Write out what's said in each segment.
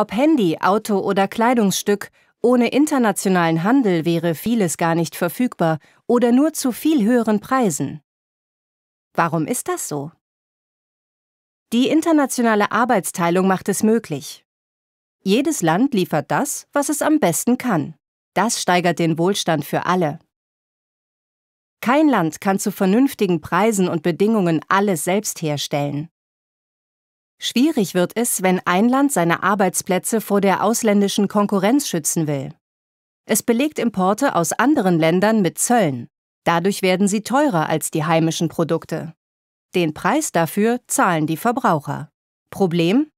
Ob Handy, Auto oder Kleidungsstück, ohne internationalen Handel wäre vieles gar nicht verfügbar oder nur zu viel höheren Preisen. Warum ist das so? Die internationale Arbeitsteilung macht es möglich. Jedes Land liefert das, was es am besten kann. Das steigert den Wohlstand für alle. Kein Land kann zu vernünftigen Preisen und Bedingungen alles selbst herstellen. Schwierig wird es, wenn ein Land seine Arbeitsplätze vor der ausländischen Konkurrenz schützen will. Es belegt Importe aus anderen Ländern mit Zöllen. Dadurch werden sie teurer als die heimischen Produkte. Den Preis dafür zahlen die Verbraucher. Problem?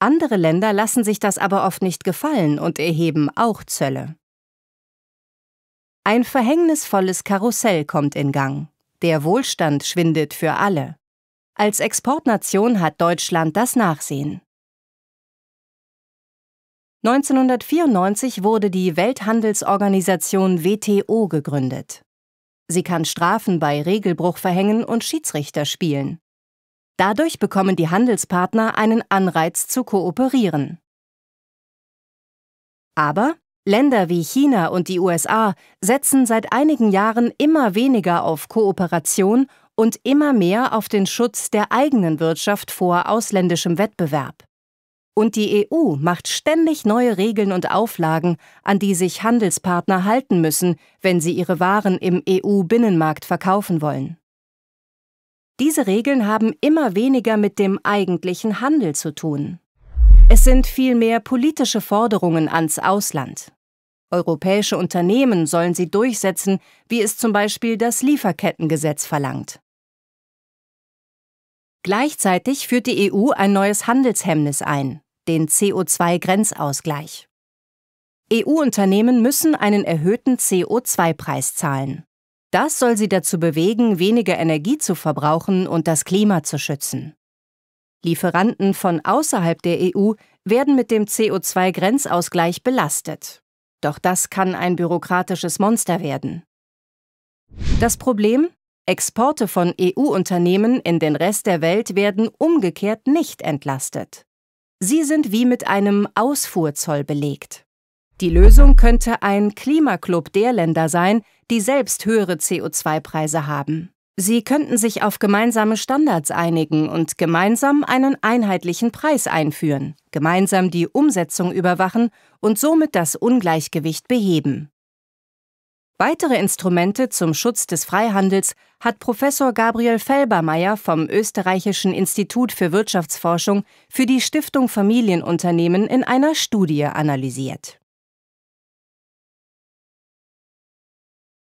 Andere Länder lassen sich das aber oft nicht gefallen und erheben auch Zölle. Ein verhängnisvolles Karussell kommt in Gang. Der Wohlstand schwindet für alle. Als Exportnation hat Deutschland das Nachsehen. 1994 wurde die Welthandelsorganisation WTO gegründet. Sie kann Strafen bei Regelbruch verhängen und Schiedsrichter spielen. Dadurch bekommen die Handelspartner einen Anreiz zu kooperieren. Aber Länder wie China und die USA setzen seit einigen Jahren immer weniger auf Kooperation und immer mehr auf den Schutz der eigenen Wirtschaft vor ausländischem Wettbewerb. Und die EU macht ständig neue Regeln und Auflagen, an die sich Handelspartner halten müssen, wenn sie ihre Waren im EU-Binnenmarkt verkaufen wollen. Diese Regeln haben immer weniger mit dem eigentlichen Handel zu tun. Es sind vielmehr politische Forderungen ans Ausland. Europäische Unternehmen sollen sie durchsetzen, wie es zum Beispiel das Lieferkettengesetz verlangt. Gleichzeitig führt die EU ein neues Handelshemmnis ein, den CO2-Grenzausgleich. EU-Unternehmen müssen einen erhöhten CO2-Preis zahlen. Das soll sie dazu bewegen, weniger Energie zu verbrauchen und das Klima zu schützen. Lieferanten von außerhalb der EU werden mit dem CO2-Grenzausgleich belastet. Doch das kann ein bürokratisches Monster werden. Das Problem? Exporte von EU-Unternehmen in den Rest der Welt werden umgekehrt nicht entlastet. Sie sind wie mit einem Ausfuhrzoll belegt. Die Lösung könnte ein Klimaklub der Länder sein, die selbst höhere CO2-Preise haben. Sie könnten sich auf gemeinsame Standards einigen und gemeinsam einen einheitlichen Preis einführen, gemeinsam die Umsetzung überwachen und somit das Ungleichgewicht beheben. Weitere Instrumente zum Schutz des Freihandels hat Professor Gabriel Felbermeier vom Österreichischen Institut für Wirtschaftsforschung für die Stiftung Familienunternehmen in einer Studie analysiert.